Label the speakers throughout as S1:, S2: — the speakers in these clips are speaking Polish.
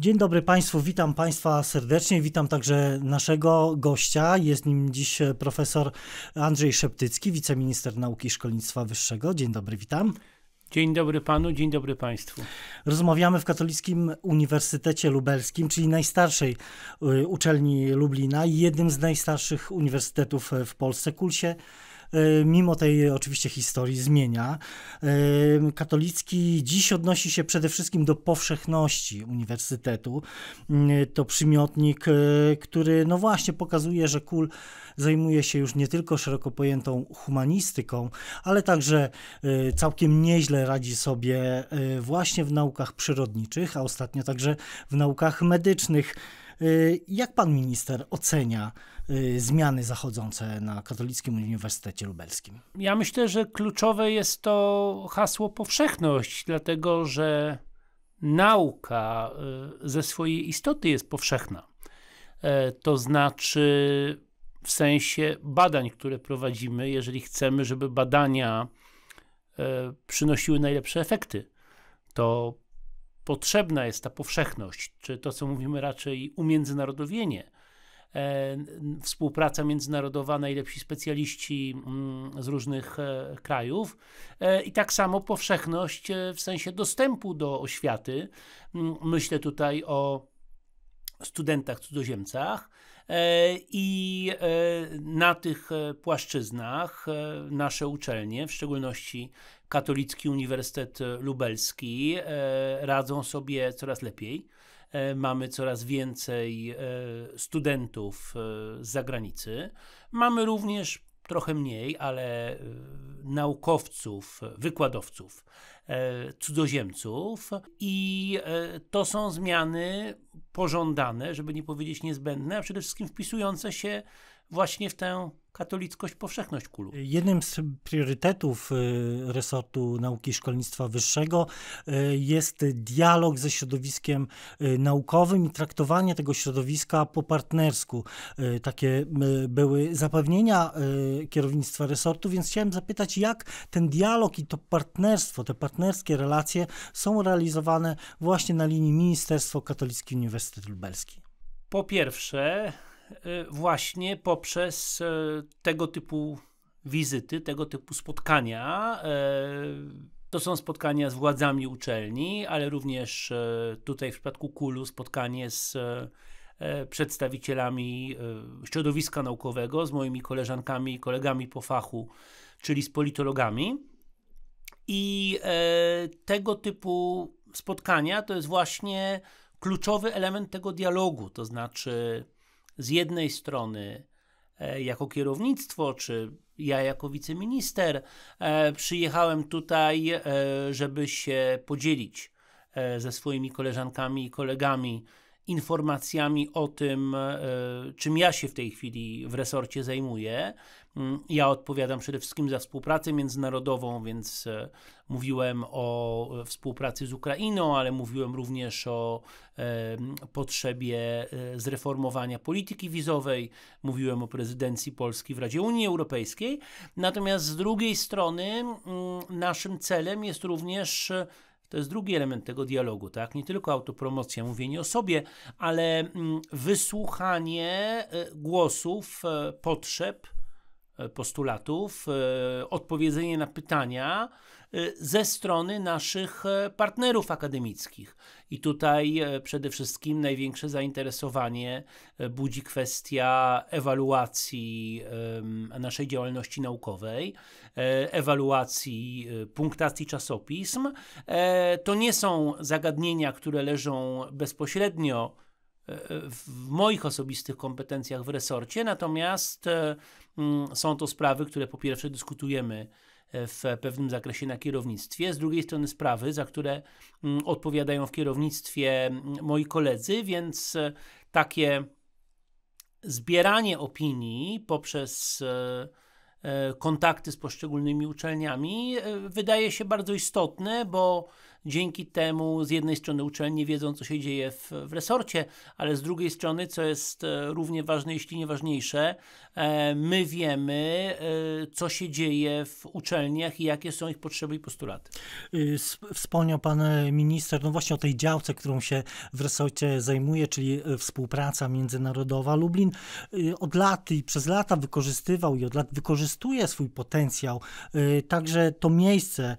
S1: Dzień dobry Państwu, witam Państwa serdecznie, witam także naszego gościa. Jest nim dziś e, profesor Andrzej Szeptycki, wiceminister nauki i szkolnictwa wyższego. Dzień dobry, witam.
S2: Dzień dobry panu, dzień dobry państwu.
S1: Rozmawiamy w Katolickim Uniwersytecie Lubelskim, czyli najstarszej e, uczelni Lublina i jednym z najstarszych uniwersytetów e, w Polsce, Kulsie E, mimo tej oczywiście historii zmienia. E, katolicki dziś odnosi się przede wszystkim do powszechności uniwersytetu. E, to przymiotnik, który no właśnie pokazuje, że Kul zajmuje się już nie tylko szeroko pojętą humanistyką, ale także całkiem nieźle radzi sobie właśnie w naukach przyrodniczych, a ostatnio także w naukach medycznych. Y, jak pan minister ocenia y, zmiany zachodzące na Katolickim Uniwersytecie Lubelskim?
S2: Ja myślę, że kluczowe jest to hasło powszechność, dlatego że nauka y, ze swojej istoty jest powszechna. E, to znaczy, w sensie badań, które prowadzimy, jeżeli chcemy, żeby badania e, przynosiły najlepsze efekty, to potrzebna jest ta powszechność, czy to, co mówimy raczej umiędzynarodowienie, e, współpraca międzynarodowa, najlepsi specjaliści mm, z różnych e, krajów e, i tak samo powszechność w sensie dostępu do oświaty. Myślę tutaj o studentach cudzoziemcach, E, I e, na tych e, płaszczyznach nasze uczelnie, w szczególności Katolicki Uniwersytet Lubelski, radzą sobie coraz lepiej. Mamy coraz więcej studentów z zagranicy. Mamy również trochę mniej, ale y, naukowców, wykładowców, e, cudzoziemców i e, to są zmiany pożądane, żeby nie powiedzieć niezbędne, a przede wszystkim wpisujące się właśnie w tę katolickość powszechność kulu.
S1: Jednym z priorytetów y, resortu nauki i szkolnictwa wyższego y, jest dialog ze środowiskiem y, naukowym i traktowanie tego środowiska po partnersku. Takie były zapewnienia kierownictwa resortu, więc chciałem zapytać, jak ten dialog i to partnerstwo, te partnerskie relacje są realizowane właśnie na linii Ministerstwo Katolicki Uniwersytet Lubelski.
S2: Po pierwsze, Y, właśnie poprzez y, tego typu wizyty, tego typu spotkania. Y, to są spotkania z władzami uczelni, ale również tutaj w przypadku KULU spotkanie z przedstawicielami środowiska naukowego, z moimi koleżankami i kolegami po fachu, czyli z politologami. I tego typu spotkania to jest właśnie kluczowy element tego dialogu, to znaczy z jednej strony e, jako kierownictwo, czy ja jako wiceminister e, przyjechałem tutaj, e, żeby się podzielić ze swoimi koleżankami i kolegami informacjami o tym, czym ja się w tej chwili w resorcie zajmuję, Mm, ja odpowiadam przede wszystkim za współpracę międzynarodową, więc e, mówiłem o współpracy z Ukrainą, ale mówiłem również o e, potrzebie e, zreformowania polityki wizowej, mówiłem o prezydencji Polski w Radzie Unii Europejskiej. Natomiast z drugiej strony mm, naszym celem jest również to jest drugi element tego dialogu, tak? Nie tylko autopromocja, mówienie o sobie, ale mm, wysłuchanie głosów, potrzeb, E, postulatów, e, odpowiedzenie na pytania e, ze strony naszych partnerów akademickich. I tutaj przede wszystkim największe zainteresowanie budzi kwestia ewaluacji naszej działalności naukowej, ewaluacji punktacji czasopism. To nie są zagadnienia, które leżą bezpośrednio E, e, w moich osobistych kompetencjach w resorcie, natomiast e, mm, są to sprawy, które po pierwsze dyskutujemy w pewnym zakresie na kierownictwie, z drugiej strony sprawy, za które mm, odpowiadają w kierownictwie mm, moi koledzy, więc takie zbieranie opinii poprzez kontakty z poszczególnymi uczelniami wydaje się bardzo istotne, bo Dzięki temu z jednej strony uczelnie wiedzą, co się dzieje w, w resorcie, ale z drugiej strony, co jest e, równie ważne, jeśli nie ważniejsze, e, my wiemy, e, co się dzieje w uczelniach i jakie są ich potrzeby i postulaty.
S1: Y, wspomniał pan minister no właśnie o tej działce, którą się w resorcie zajmuje, czyli współpraca międzynarodowa. Lublin y, od lat i przez lata wykorzystywał i od lat wykorzystuje swój potencjał. Y, także to miejsce,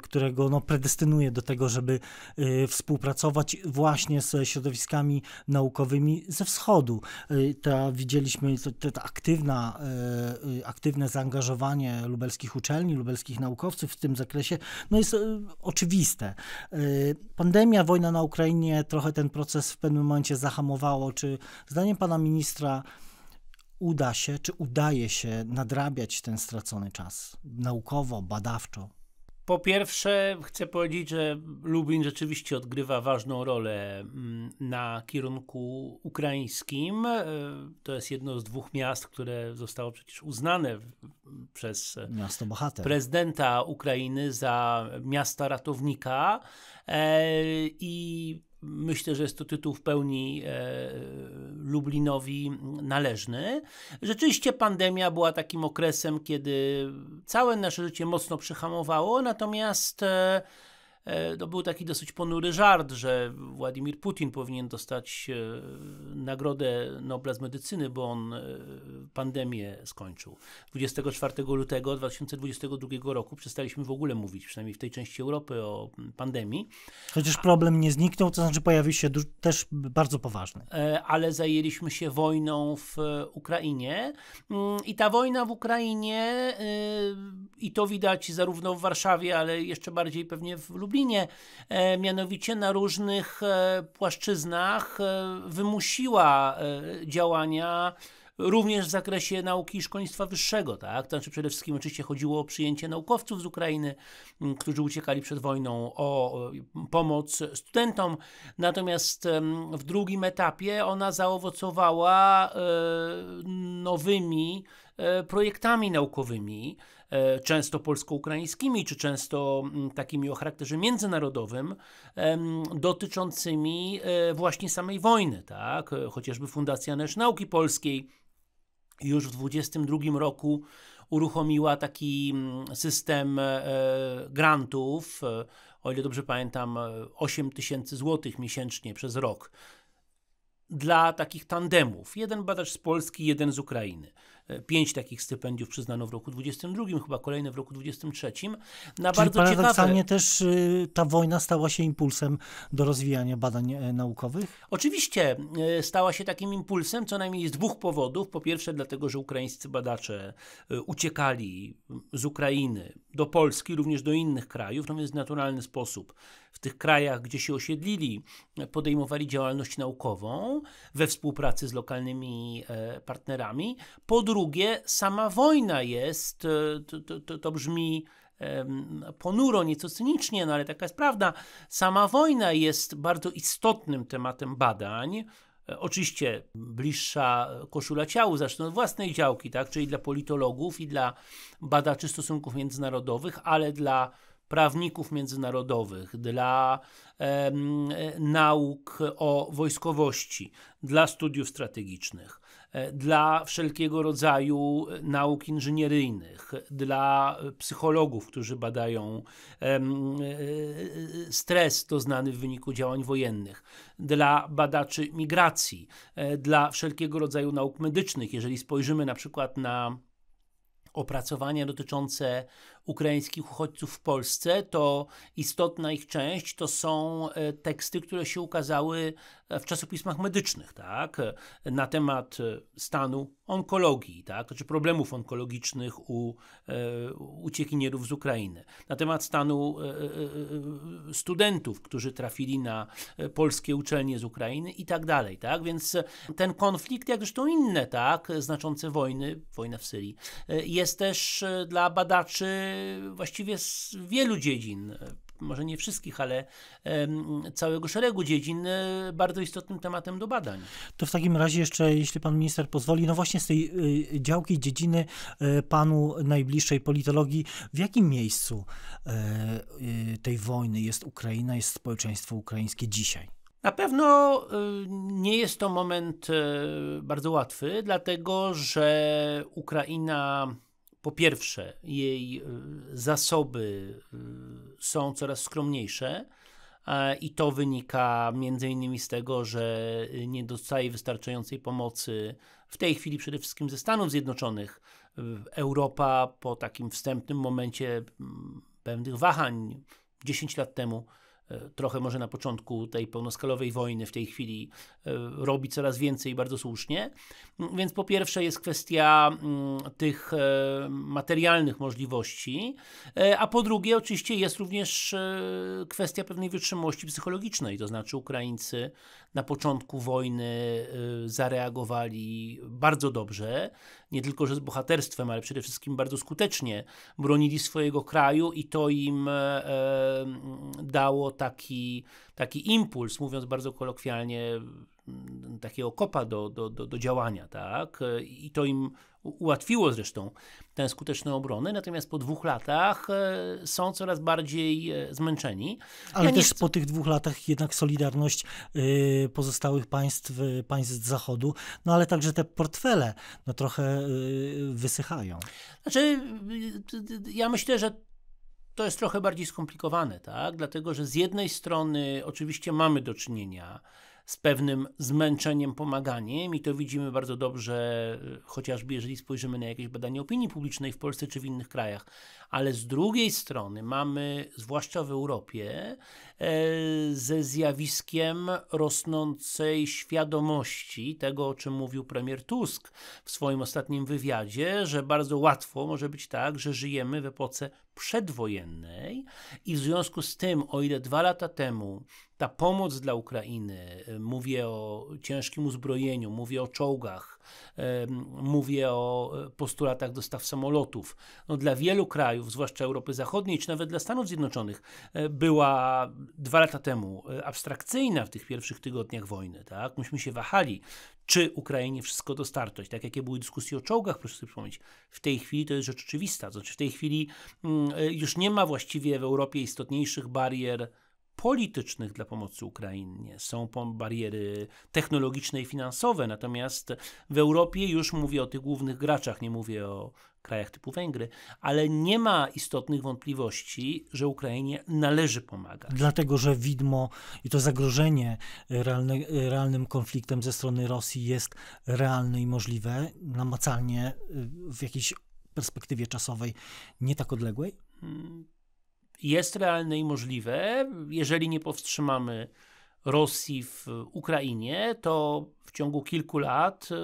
S1: którego no, predestynuje do tego, żeby y, współpracować właśnie ze środowiskami naukowymi ze wschodu. Y, ta, widzieliśmy to, to aktywna, y, aktywne zaangażowanie lubelskich uczelni, lubelskich naukowców w tym zakresie no jest oczywiste. Pandemia, wojna na Ukrainie trochę ten proces w pewnym momencie zahamowało. Czy zdaniem pana ministra uda się, czy udaje się nadrabiać ten stracony czas naukowo, badawczo?
S2: Po pierwsze, chcę powiedzieć, że Lublin rzeczywiście odgrywa ważną rolę mm, na kierunku ukraińskim. E, to jest jedno z dwóch miast, które zostało przecież uznane przez prezydenta Ukrainy za miasta ratownika. E, I myślę, że jest to tytuł w pełni e, Lublinowi należny. Rzeczywiście pandemia była takim okresem, kiedy całe nasze życie mocno przyhamowało, natomiast e, to e, no, był taki dosyć ponury żart, że Władimir Putin powinien dostać e, Nagrodę Nobla z medycyny, bo on e, pandemię skończył. 24 lutego 2022 roku przestaliśmy w ogóle mówić, przynajmniej w tej części Europy, o pandemii. Chociaż
S1: problem nie zniknął, to znaczy pojawił się też bardzo poważny.
S2: Ale zajęliśmy się wojną w Ukrainie mm, i ta wojna w Ukrainie i to widać zarówno w Warszawie, ale jeszcze bardziej pewnie w Lublinie, E, mianowicie na różnych e, płaszczyznach e, wymusiła działania również w zakresie nauki i szkolnictwa wyższego, tak? Znaczy przede wszystkim oczywiście chodziło o przyjęcie naukowców z Ukrainy, którzy uciekali przed wojną, o pomoc studentom. Natomiast w drugim etapie ona zaowocowała nowymi E, projektami naukowymi, e, często polsko-ukraińskimi, czy często mm, takimi o charakterze międzynarodowym, dotyczącymi e, właśnie samej wojny, tak? Chociażby Fundacja Nasz Nauki Polskiej już w 2022 roku uruchomiła taki mm, system grantów, o ile dobrze pamiętam, 8 tysięcy złotych miesięcznie przez rok dla takich tandemów. Jeden badacz z Polski, jeden z Ukrainy. E, pięć takich stypendiów przyznano w roku 22, chyba kolejne w roku 23. Na Czyli bardzo paradoksalnie ciekawe...
S1: też y, ta wojna stała się impulsem do rozwijania badań e, naukowych?
S2: Oczywiście e, stała się takim impulsem co najmniej z dwóch powodów. Po pierwsze dlatego, że ukraińscy badacze uciekali z Ukrainy do Polski, również do innych krajów, no więc w naturalny sposób w tych krajach, gdzie się osiedlili, podejmowali działalność naukową we współpracy z lokalnymi e, partnerami. Po drugie, sama wojna jest, e, to, to, to brzmi ponuro, nieco cynicznie, no ale taka jest prawda. Sama wojna jest bardzo istotnym tematem badań. E, oczywiście bliższa koszula ciału, zresztą własnej działki, tak? czyli dla politologów i dla badaczy stosunków międzynarodowych, ale dla prawników międzynarodowych, dla e, nauk o wojskowości, dla studiów strategicznych, e, dla wszelkiego rodzaju e, nauk inżynieryjnych, dla psychologów, którzy badają e, e, stres doznany w wyniku działań wojennych, dla badaczy migracji, e, dla wszelkiego rodzaju nauk medycznych. Jeżeli spojrzymy na przykład na opracowania dotyczące ukraińskich uchodźców w Polsce, to istotna ich część to są e, teksty, które się ukazały e, w czasopismach medycznych, tak? Na temat e, stanu onkologii, tak? czy znaczy problemów onkologicznych u uciekinierów z Ukrainy. Na temat stanu studentów, którzy trafili na polskie uczelnie z Ukrainy i tak dalej, tak? Więc ten konflikt, jak zresztą inne, tak? Znaczące wojny, wojna w Syrii, jest też dla badaczy właściwie z wielu dziedzin, może nie wszystkich, ale całego szeregu dziedzin e, bardzo istotnym tematem do badań.
S1: To w takim razie jeszcze, jeśli pan minister pozwoli, no właśnie z tej y, działki, dziedziny e, panu najbliższej politologii, w jakim miejscu e, y, tej wojny jest Ukraina, jest społeczeństwo ukraińskie dzisiaj?
S2: Na pewno y, nie jest to moment bardzo łatwy, dlatego że Ukraina po pierwsze, jej y, zasoby y, są coraz skromniejsze. I to wynika między innymi z tego, że nie dostaje wystarczającej pomocy w tej chwili przede wszystkim ze Stanów Zjednoczonych. Europa po takim wstępnym momencie mm, pewnych wahań 10 lat temu E, trochę może na początku tej pełnoskalowej wojny w tej chwili e, robi coraz więcej i bardzo słusznie. Mm, więc po pierwsze jest kwestia mm, tych e, materialnych możliwości, a po drugie oczywiście jest również kwestia pewnej wytrzymałości psychologicznej, to znaczy Ukraińcy na początku wojny zareagowali bardzo dobrze, nie tylko że z bohaterstwem, ale przede wszystkim bardzo skutecznie bronili swojego kraju i to im e, e dało taki, taki impuls, mówiąc bardzo kolokwialnie, takiego kopa do, do, do, do działania, tak? E, I to im ułatwiło zresztą tę skuteczną obronę, natomiast po dwóch latach e, są coraz bardziej e, zmęczeni. Ale ja też chcę...
S1: po tych dwóch latach jednak solidarność e, pozostałych państw, państw Zachodu, no ale także te portfele no trochę wysychają.
S2: Znaczy, ja myślę, że to jest trochę bardziej skomplikowane, tak? Dlatego, że z jednej strony oczywiście mamy do czynienia z pewnym zmęczeniem pomaganiem i to widzimy bardzo dobrze, e, chociażby jeżeli spojrzymy na jakieś badanie opinii publicznej w Polsce czy w innych krajach. Ale z drugiej strony mamy, zwłaszcza w Europie, e, ze zjawiskiem rosnącej świadomości tego, o czym mówił premier Tusk w swoim ostatnim wywiadzie, że bardzo łatwo może być tak, że żyjemy w epoce przedwojennej i w związku z tym, o ile dwa lata temu ta pomoc dla Ukrainy, e, mówię o ciężkim uzbrojeniu, mówię o czołgach, e, mówię o e, postulatach dostaw samolotów, no dla wielu krajów, zwłaszcza Europy Zachodniej, czy nawet dla Stanów Zjednoczonych, była dwa lata temu abstrakcyjna w tych pierwszych tygodniach wojny. Tak? Myśmy się wahali, czy Ukrainie wszystko dostarczyć, tak jakie były dyskusje o czołgach, proszę sobie przypomnieć. W tej chwili to jest rzecz oczywista, znaczy w tej chwili mm, już nie ma właściwie w Europie istotniejszych barier politycznych dla pomocy Ukrainie, są bariery technologiczne i finansowe, natomiast w Europie już mówię o tych głównych graczach, nie mówię o krajach typu Węgry, ale nie ma istotnych wątpliwości, że Ukrainie należy pomagać.
S1: Dlatego, że widmo i to zagrożenie e, realne, e, realnym konfliktem ze strony Rosji jest realne i możliwe, namacalnie e, w jakiejś perspektywie czasowej nie tak odległej? Hmm,
S2: jest realne i możliwe. Jeżeli nie powstrzymamy Rosji w Ukrainie, to w ciągu kilku lat e,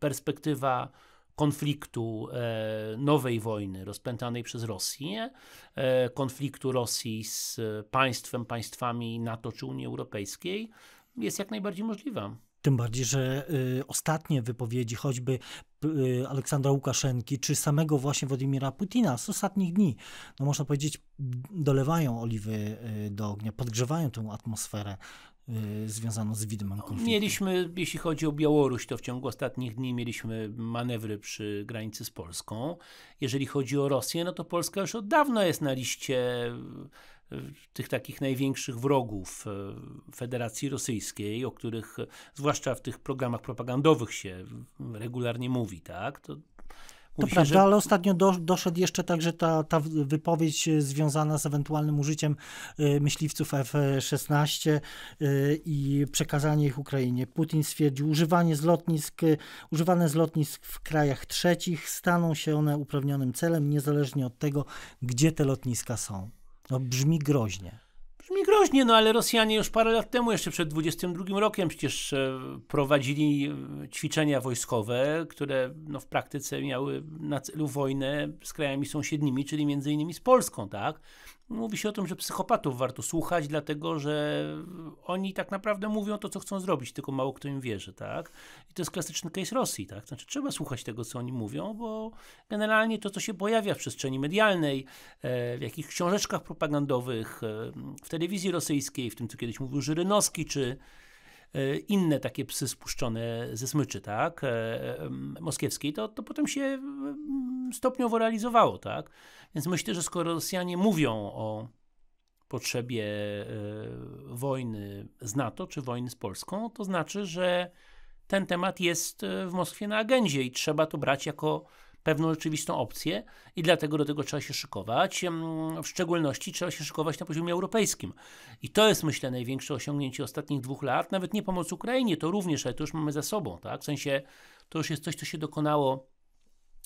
S2: perspektywa konfliktu, e, nowej wojny rozpętanej przez Rosję, e, konfliktu Rosji z państwem, państwami NATO czy Unii Europejskiej jest jak najbardziej możliwa.
S1: Tym bardziej, że y, ostatnie wypowiedzi choćby y, Aleksandra Łukaszenki czy samego właśnie Władimira Putina z ostatnich dni, no można powiedzieć, dolewają oliwy y, do ognia, podgrzewają tę atmosferę y, związaną z widmem konfliktu.
S2: Mieliśmy, jeśli chodzi o Białoruś, to w ciągu ostatnich dni mieliśmy manewry przy granicy z Polską. Jeżeli chodzi o Rosję, no to Polska już od dawna jest na liście tych takich największych wrogów e, Federacji Rosyjskiej, o których e, zwłaszcza w tych programach propagandowych się regularnie mówi, tak? To prawda, że... ale
S1: ostatnio do, doszedł jeszcze także ta, ta wypowiedź e, związana z ewentualnym użyciem myśliwców F-16 i przekazanie ich Ukrainie. Putin stwierdził, używanie z lotnisk, używane z lotnisk w krajach trzecich staną się one uprawnionym celem, niezależnie od tego, gdzie te lotniska są. No brzmi groźnie.
S2: Brzmi groźnie, no ale Rosjanie już parę lat temu, jeszcze przed 22 rokiem przecież e, prowadzili e, ćwiczenia wojskowe, które no, w praktyce miały na celu wojnę z krajami sąsiednimi, czyli między innymi z Polską, tak? Mówi się o tym, że psychopatów warto słuchać, dlatego że oni tak naprawdę mówią to, co chcą zrobić, tylko mało kto im wierzy, tak? I to jest klasyczny case Rosji, tak? Znaczy trzeba słuchać tego, co oni mówią, bo generalnie to, co się pojawia w przestrzeni medialnej, e, w jakichś książeczkach propagandowych, e, w telewizji rosyjskiej, w tym, co kiedyś mówił Żyrynowski, czy E, inne takie psy spuszczone ze smyczy, tak, e, e, moskiewskiej, to, to potem się stopniowo realizowało, tak. Więc myślę, że skoro Rosjanie mówią o potrzebie wojny z NATO czy wojny z Polską, to znaczy, że ten temat jest w Moskwie na agendzie i trzeba to brać jako pewną rzeczywistą opcję i dlatego do tego trzeba się szykować. W szczególności trzeba się szykować na poziomie europejskim. I to jest, myślę, największe osiągnięcie ostatnich dwóch lat. Nawet nie pomoc Ukrainie, to również, ale to już mamy za sobą. Tak? W sensie to już jest coś, co się dokonało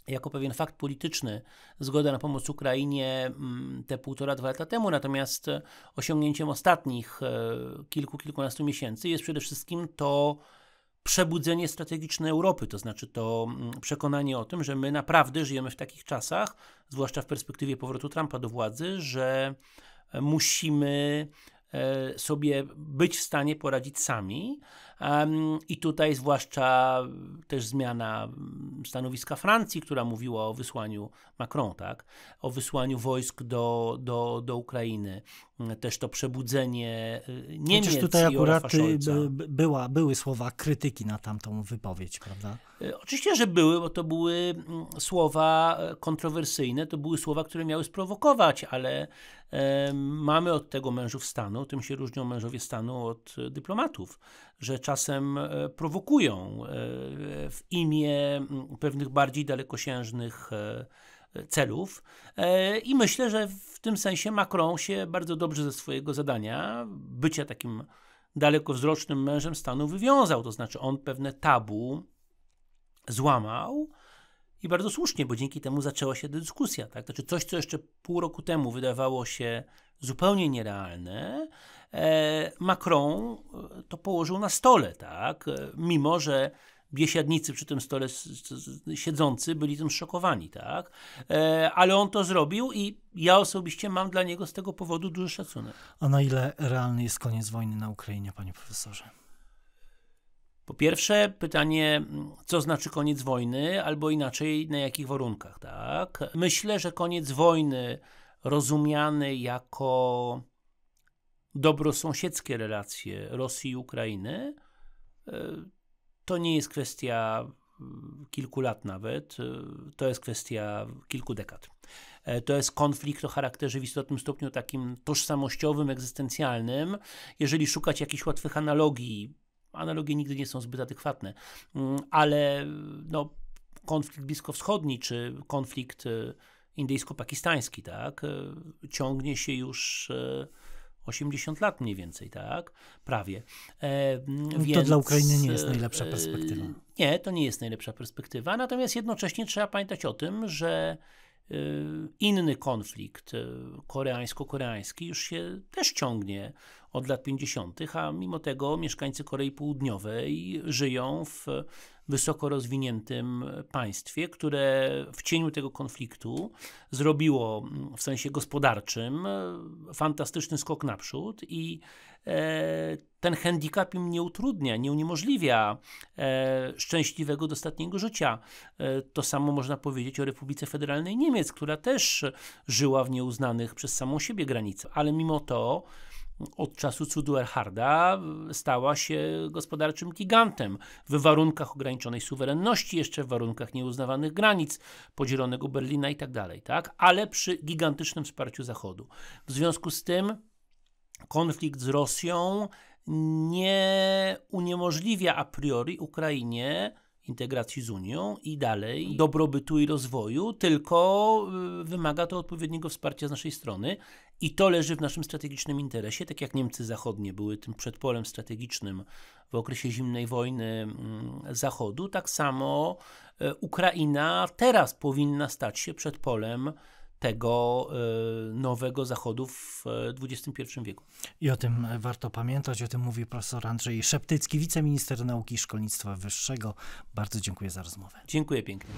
S2: jako pewien fakt polityczny zgoda na pomoc Ukrainie mm, te półtora, dwa lata temu, natomiast e, osiągnięciem ostatnich e, kilku, kilkunastu miesięcy jest przede wszystkim to przebudzenie strategiczne Europy, to znaczy to mm, przekonanie o tym, że my naprawdę żyjemy w takich czasach, zwłaszcza w perspektywie powrotu Trumpa do władzy, że e, musimy e, sobie być w stanie poradzić sami. I tutaj zwłaszcza też zmiana stanowiska Francji, która mówiła o wysłaniu Macron, tak? o wysłaniu wojsk do, do, do Ukrainy. Też to przebudzenie e, Niemiec Chociaż tutaj akurat y,
S1: była, były słowa krytyki na tamtą wypowiedź, prawda?
S2: E, oczywiście, że były, bo to były mm, słowa e, kontrowersyjne, to były słowa, które miały sprowokować, ale mamy od tego mężów stanu, tym się różnią mężowie stanu od dyplomatów że czasem e, prowokują e, w imię pewnych bardziej dalekosiężnych e, celów. I myślę, że w tym sensie Macron się bardzo dobrze ze swojego zadania bycia takim dalekowzrocznym mężem stanu wywiązał. To znaczy, on pewne tabu złamał i bardzo słusznie, bo dzięki temu zaczęła się dyskusja. Tak? Znaczy coś, co jeszcze pół roku temu wydawało się zupełnie nierealne, e, Macron e, to położył na stole, tak? E, mimo że biesiadnicy przy tym stole siedzący byli tym szokowani, tak? Ale on to zrobił i ja osobiście mam dla niego z tego powodu duży szacunek.
S1: A na ile realny jest koniec wojny na Ukrainie, panie profesorze?
S2: Po pierwsze, pytanie, co znaczy koniec wojny, albo inaczej, na jakich warunkach, tak? Myślę, że koniec wojny rozumiany jako dobrosąsiedzkie relacje Rosji i Ukrainy, e, to nie jest kwestia mm, kilku lat nawet, e, to jest kwestia kilku dekad. E, to jest konflikt o charakterze w istotnym stopniu takim tożsamościowym, egzystencjalnym. Jeżeli szukać jakichś łatwych analogii analogie nigdy nie są zbyt adekwatne, mm, ale no, konflikt bliskowschodni czy konflikt y, indyjsko-pakistański, tak, y, ciągnie się już 80 y, lat mniej więcej, tak? Prawie. E, to dla Ukrainy nie jest najlepsza perspektywa. nie, to nie jest najlepsza perspektywa. Natomiast jednocześnie trzeba pamiętać o tym, że Y, inny konflikt y, koreańsko-koreański już się też ciągnie od lat 50., a mimo tego mieszkańcy Korei Południowej żyją w wysoko rozwiniętym państwie, które w cieniu tego konfliktu zrobiło w sensie gospodarczym fantastyczny skok naprzód i E, ten handicap im nie utrudnia, nie uniemożliwia e, szczęśliwego, dostatniego życia. E, to samo można powiedzieć o Republice Federalnej Niemiec, która też żyła w nieuznanych przez samą siebie granicach, ale mimo to od czasu cudu Erharda stała się gospodarczym gigantem w warunkach ograniczonej suwerenności, jeszcze w warunkach nieuznawanych granic, podzielonego Berlina tak dalej, tak? ale przy gigantycznym wsparciu Zachodu. W związku z tym konflikt z Rosją nie uniemożliwia a priori Ukrainie integracji z Unią i dalej dobrobytu i rozwoju, tylko y, wymaga to odpowiedniego wsparcia z naszej strony i to leży w naszym strategicznym interesie, tak jak Niemcy Zachodnie były tym przedpolem strategicznym w okresie zimnej wojny mm, Zachodu, tak samo y, Ukraina teraz powinna stać się przedpolem tego e, nowego zachodu w XXI e, wieku.
S1: I o tym e, warto pamiętać, o tym mówi profesor Andrzej Szeptycki, wiceminister nauki i szkolnictwa wyższego. Bardzo dziękuję za rozmowę.
S2: Dziękuję pięknie.